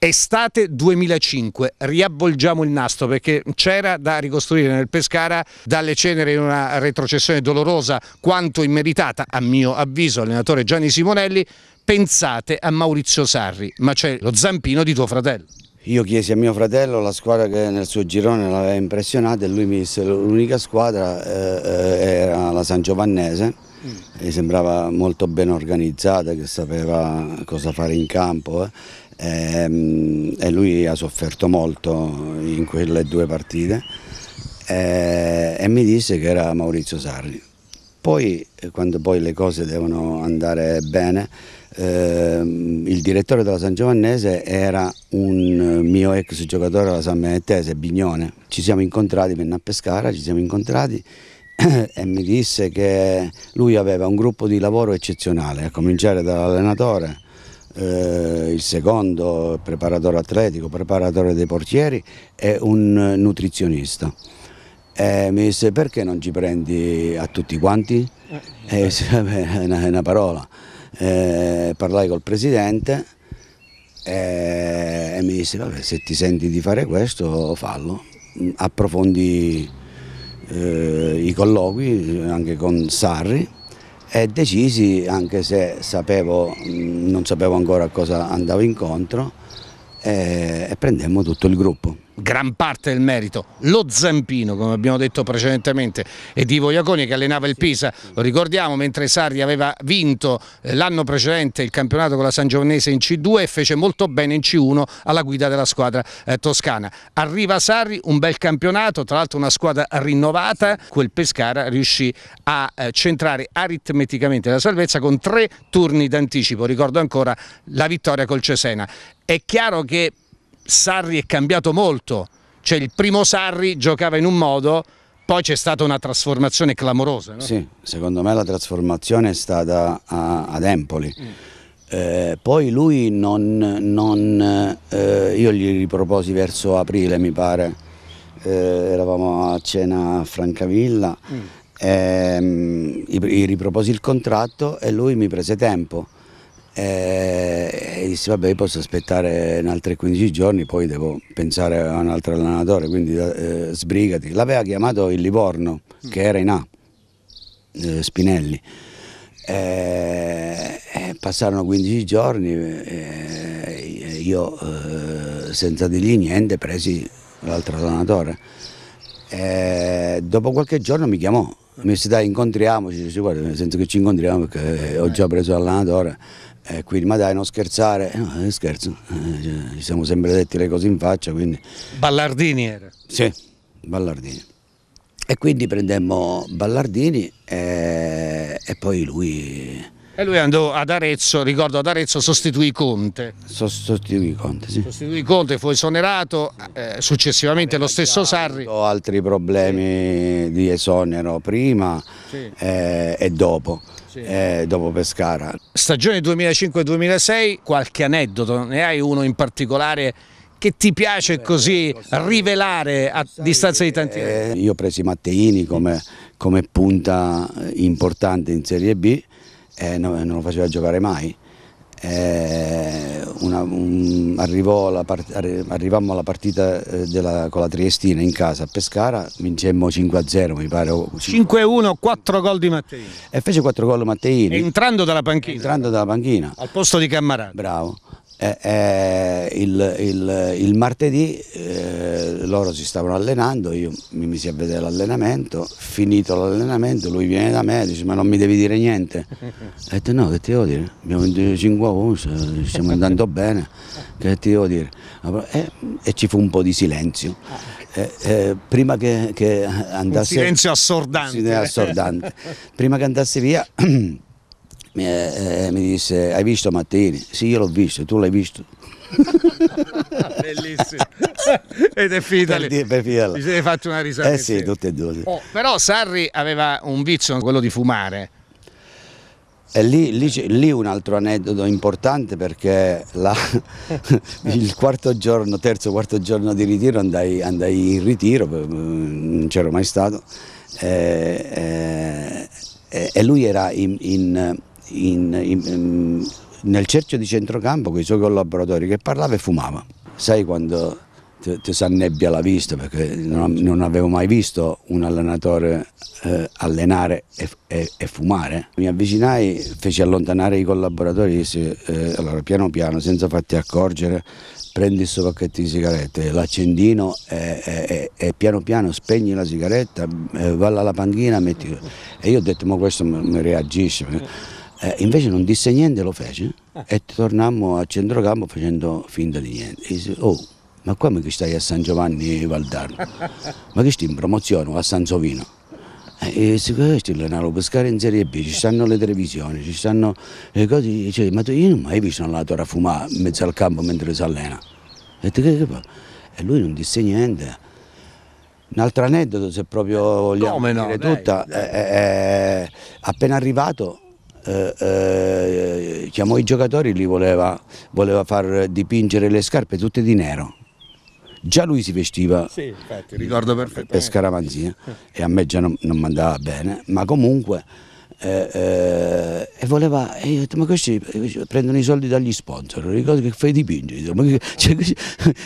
Estate 2005, riavvolgiamo il nastro perché c'era da ricostruire nel Pescara dalle ceneri una retrocessione dolorosa quanto immeritata, a mio avviso, allenatore Gianni Simonelli, pensate a Maurizio Sarri, ma c'è lo zampino di tuo fratello. Io chiesi a mio fratello la squadra che nel suo girone l'aveva impressionata e lui mi disse l'unica squadra eh, eh, era la San Giovannese mi sembrava molto ben organizzata, che sapeva cosa fare in campo eh? e, ehm, e, lui ha sofferto molto in quelle due partite e, eh, e mi disse che era Maurizio Sarri. Poi eh, quando poi le cose devono andare bene, eh, il direttore della San Giovannese era un eh, mio ex giocatore della San Benettese, Bignone. Ci siamo incontrati, venne a Pescara, ci siamo incontrati e mi disse che lui aveva un gruppo di lavoro eccezionale, a cominciare dall'allenatore, eh, il secondo preparatore atletico, preparatore dei portieri e un nutrizionista. E mi disse perché non ci prendi a tutti quanti? Eh, eh. è una, una, parola. parlai col presidente e, e mi disse vabbè se ti senti di fare questo fallo, approfondi eh, i colloqui anche con Sarri e decisi, anche se sapevo, non sapevo ancora a cosa andavo incontro, e, eh, e prendemmo tutto il gruppo gran parte del merito lo Zampino, come abbiamo detto precedentemente, e di Iaconi che allenava il Pisa, lo ricordiamo, mentre Sarri aveva vinto eh, l'anno precedente il campionato con la San Giovannese in C2 e fece molto bene in C1 alla guida della squadra eh, toscana. Arriva Sarri, un bel campionato, tra l'altro una squadra rinnovata, quel Pescara riuscì a eh, centrare aritmeticamente la salvezza con tre turni d'anticipo, ricordo ancora la vittoria col Cesena. È chiaro che Sarri è cambiato molto, cioè il primo Sarri giocava in un modo, poi c'è stata una trasformazione clamorosa. No? Sì, secondo me la trasformazione è stata a, ad Empoli. Mm. Eh, poi lui non, non eh, io gli riproposi verso aprile mi pare, eh, eravamo a cena a Francavilla, mm. gli ehm, riproposi il contratto e lui mi prese tempo eh, e disse vabbè posso aspettare altri 15 giorni poi devo pensare a un altro allenatore quindi eh, sbrigati l'aveva chiamato il Livorno mm. che era in A eh, Spinelli eh, eh passarono 15 giorni eh, io senza di lì niente presi l'altro allenatore eh, dopo qualche giorno mi chiamò, mi disse dai incontriamoci, dice, guarda, nel senso che ci incontriamo perché eh, ho già preso l'allenatore e eh, quindi ma dai non scherzare, no, scherzo, ci siamo sempre detti le cose in faccia quindi... Ballardini era? Sì, Ballardini. E quindi prendemmo Ballardini e, e poi lui e lui andò ad Arezzo, ricordo ad Arezzo, sostituì Conte. Sostituì Conte, sì. Sostituì Conte, fu esonerato, eh, successivamente Aveva lo stesso Sarri. Ho altri problemi sì. di esonero prima sì. eh, e dopo. Eh, dopo Pescara. Stagione 2005-2006, qualche aneddoto, ne hai uno in particolare che ti piace Beh, così eh, rivelare a distanza di tanti eh, anni? io ho preso Matteini come, come punta importante in Serie B, eh, non, non lo faceva giocare mai. Eh, una, un, alla part, arrivammo alla partita eh, della, con la Triestina in casa a Pescara, vincemmo 5-0 mi pare. 5-1, 4 gol di Matteini. E fece 4 gol Matteini. Entrando dalla panchina. Entrando dalla panchina. Al posto di Cammarata. Bravo. Eh, eh, il, il, il, martedì eh, loro si stavano allenando, io mi misi a vedere l'allenamento, finito l'allenamento lui viene da me e dice ma non mi devi dire niente. Ho detto no che ti devo dire, abbiamo vinto 5 1, stiamo andando bene, che ti devo dire. E, eh, e ci fu un po' di silenzio. Ah. Eh, eh, prima che, che andasse... Un silenzio assordante. Silenzio assordante. prima che andasse via... mi, eh, eh, mi disse hai visto Mattini? Sì io l'ho visto, tu l'hai visto? Bellissimo. Ed è finita lì. Per Vi siete fatti una risata. Eh sì, tutte e due. Oh, però Sarri aveva un vizio, quello di fumare. E lì, lì, lì, un altro aneddoto importante perché la, il quarto giorno, terzo quarto giorno di ritiro andai, andai in ritiro, eh, non c'ero mai stato, e, eh, e, e lui era in, in in, in, nel cerchio di centrocampo con i suoi collaboratori che parlava e fumava. Sai quando ti, ti si annebbia la vista perché non, non, avevo mai visto un allenatore eh, allenare e, e, e, fumare. Mi avvicinai, feci allontanare i collaboratori, dissi, eh, allora piano piano, senza farti accorgere, prendi il suo pacchetto di sigarette, l'accendino e, e, piano piano spegni la sigaretta, eh, va alla panchina, metti... E io ho detto, ma questo mi, mi reagisce. Eh. Eh, invece non disse niente, lo fece ah. e tornammo a centrocampo facendo finta di niente. E dice, oh, ma come che stai a San Giovanni Valdarno? ma che stai in promozione a San Sovino? Eh, e se questo allenavo pescare in Serie B, ci stanno le televisioni, ci stanno le cose, cioè, ma io non mai visto una latore a fumare in mezzo al campo mentre si allena. E, e lui non disse niente. Un altro aneddoto, se proprio vogliamo no, no, tutta, dai, dai. Eh, eh, eh, appena arrivato eh, eh, chiamò i giocatori e li voleva, voleva, far dipingere le scarpe tutte di nero. Già lui si vestiva sì, infatti, per scaramanzia e a me già non, non mandava bene, ma comunque eh, eh, e voleva e io ho detto ma questi eh, prendono i soldi dagli sponsor ricordo che fai dipingere ma, cioè,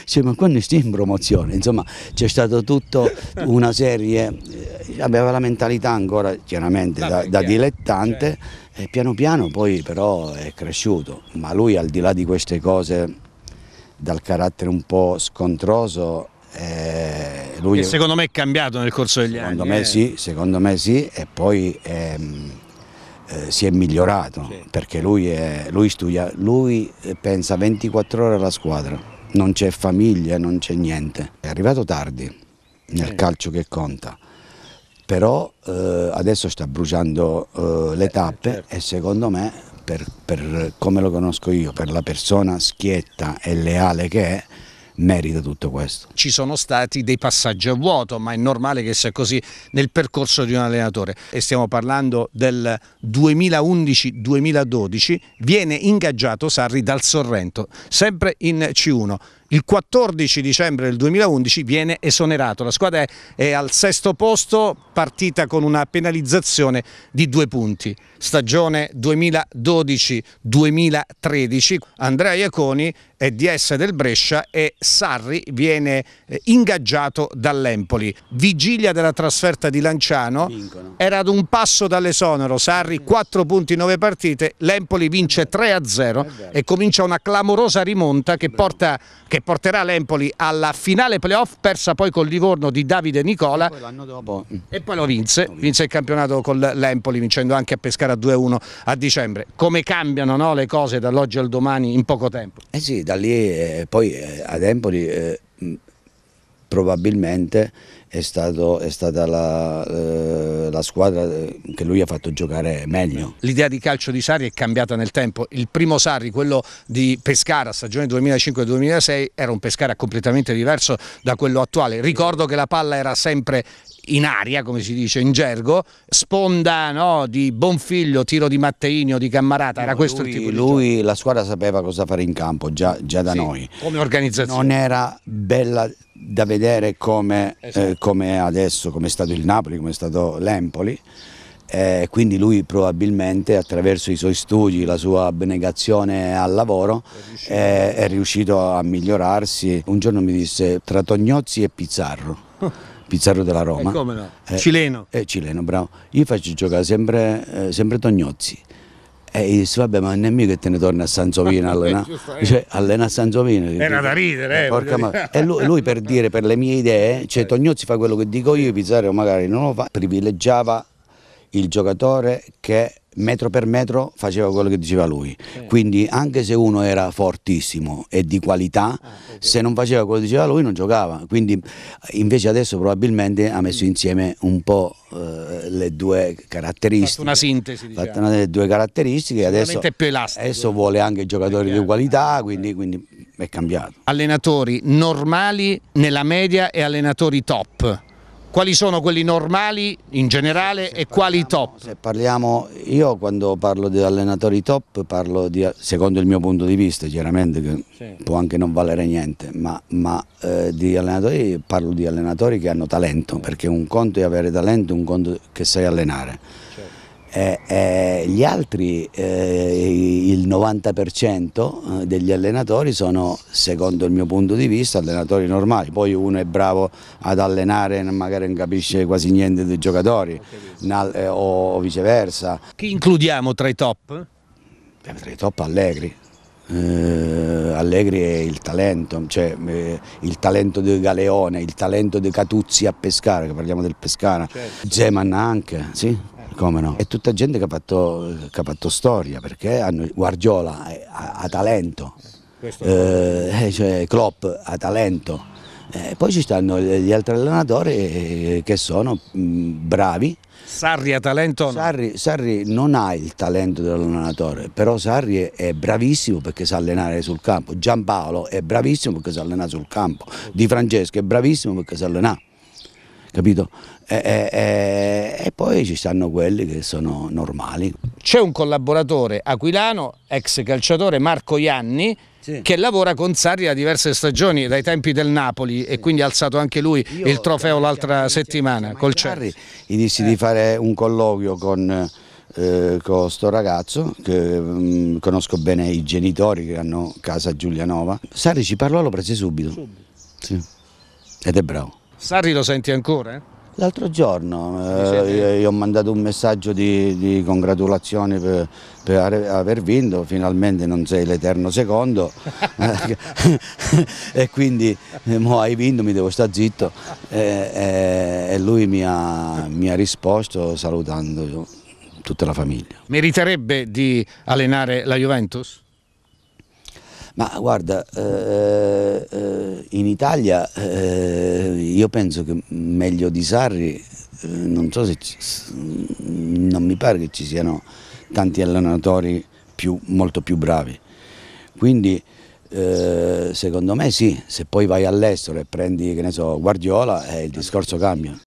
cioè, ma qua ne stiamo in promozione insomma c'è stata tutta una serie eh, aveva la mentalità ancora chiaramente da, da dilettante certo e piano piano poi però è cresciuto, ma lui al di là di queste cose dal carattere un po' scontroso eh, lui... Che secondo me è cambiato nel corso degli secondo anni. Me eh. sì, secondo me sì, e poi ehm, eh, si è migliorato, sì. perché lui, è, lui, studia, lui pensa 24 ore alla squadra, non c'è famiglia, non c'è niente. È arrivato tardi nel sì. calcio che conta però eh, adesso sta bruciando eh, le eh, tappe eh, certo. e secondo me, per, per, come lo conosco io, per la persona schietta e leale che è, merita tutto questo. Ci sono stati dei passaggi a vuoto, ma è normale che sia così nel percorso di un allenatore. E stiamo parlando del 2011-2012, viene ingaggiato Sarri dal Sorrento, sempre in C1 il 14 dicembre del 2011 viene esonerato. La squadra è, è, al sesto posto, partita con una penalizzazione di due punti. Stagione 2012-2013, Andrea Iaconi è DS del Brescia e Sarri viene eh, ingaggiato dall'Empoli. Vigilia della trasferta di Lanciano, Vincono. era ad un passo dall'esonero, Sarri 4 punti 9 partite, l'Empoli vince 3-0 e comincia una clamorosa rimonta che porta, che porterà l'Empoli alla finale playoff persa poi col Livorno di Davide Nicola e poi, dopo... Mm. e poi lo vinse, vinse il campionato con l'Empoli vincendo anche a Pescara 2-1 a dicembre. Come cambiano no, le cose dall'oggi al domani in poco tempo? Eh sì, da lì eh, poi eh, ad Empoli eh, probabilmente è, stato, è stata la, eh, la, squadra eh, che lui ha fatto giocare meglio. L'idea di calcio di Sarri è cambiata nel tempo. Il primo Sarri, quello di Pescara, stagione 2005-2006, era un Pescara completamente diverso da quello attuale. Ricordo che la palla era sempre in aria, come si dice in gergo, sponda no, di Bonfiglio, tiro di Matteini o di Cammarata, no, era questo lui, il tipo di Lui, gioco. la squadra sapeva cosa fare in campo, già, già da sì, noi. Come organizzazione. Non era bella da vedere come, eh, esatto. eh, come adesso, come è stato il Napoli, come è stato l'Empoli. Eh, quindi lui probabilmente attraverso i suoi studi, la sua abnegazione al lavoro è riuscito, eh, è riuscito a migliorarsi. Un giorno mi disse tra Tognozzi e Pizzarro. Pizzarro della Roma. E eh, come no? Eh, cileno. Eh, cileno, bravo. Io faccio giocare sempre, eh, sempre Tognozzi. E gli eh, disse, vabbè, ma non nemmeno che te ne torna a Sanzovino a eh, allenare. cioè, allena a Sanzovino. Era da ridere, eh. Ma... E lui, lui, per dire, per le mie idee, cioè Tognozzi fa quello che dico io, Pizzarro magari non lo fa, privilegiava il giocatore che metro per metro faceva quello che diceva lui. Sì. Quindi anche se uno era fortissimo e di qualità, ah, okay. se non faceva quello che diceva lui non giocava. Quindi invece adesso probabilmente ha messo insieme un po' eh, le due caratteristiche. Fatto una sintesi. Diciamo. Fatto una delle due caratteristiche. Adesso, elastico, adesso vuole anche giocatori di qualità, eh. quindi, quindi è cambiato. Allenatori normali nella media e allenatori top quali sono quelli normali in generale se e parliamo, quali top? Se parliamo, io quando parlo di allenatori top parlo di, secondo il mio punto di vista chiaramente che sì. può anche non valere niente, ma, ma eh, di allenatori, parlo di allenatori che hanno talento, perché un conto è avere talento, un conto che sai allenare. Certo eh, eh, gli altri, eh, il 90% eh, degli allenatori sono, secondo il mio punto di vista, allenatori normali, poi uno è bravo ad allenare, e magari non capisce quasi niente dei giocatori eh, o, viceversa. Chi includiamo tra i top? Eh, tra i top Allegri. Allegri è il talento, cioè, il talento di Galeone, il talento di Catuzzi a Pescara, che parliamo del Pescara, certo. Zeman anche, sì, come no? È tutta gente che ha fatto, che ha fatto storia perché hanno, Guardiola eh, ha, talento, eh, eh, cioè Klopp ha talento. Eh, poi ci stanno gli altri allenatori eh, che sono mm, bravi. Sarri ha talento? Sarri, Sarri non ha il talento dell'allenatore, però Sarri è bravissimo perché sa allenare sul campo. Giampaolo è bravissimo perché sa allenare sul campo. Di Francesco è bravissimo perché sa allenare capito? E, e, e poi ci stanno quelli che sono normali. C'è un collaboratore aquilano, ex calciatore Marco Ianni, sì. che lavora con Sarri da diverse stagioni, dai tempi del Napoli sì. e quindi ha alzato anche lui Io il trofeo l'altra settimana col Sarri. Gli dissi eh. di fare un colloquio con... Eh, con sto ragazzo che mh, mm, conosco bene i genitori che hanno casa Giulianova Sari ci parlò lo prese subito, subito. Sì. ed è bravo Sarri lo senti ancora? Eh? L'altro giorno eh, io ho mandato un messaggio di, di congratulazioni per, per, aver vinto, finalmente non sei l'eterno secondo eh, e quindi eh, mo hai vinto, mi devo stare zitto e, eh, e, lui mi ha, mi ha risposto salutando tutta la famiglia. Meriterebbe di allenare la Juventus? Ma guarda, eh, eh, in Italia eh, io penso che meglio di Sarri, eh, non so se ci, non mi pare che ci siano tanti allenatori più, molto più bravi. Quindi eh, secondo me sì, se poi vai all'estero e prendi, che ne so, Guardiola, eh, il discorso cambia.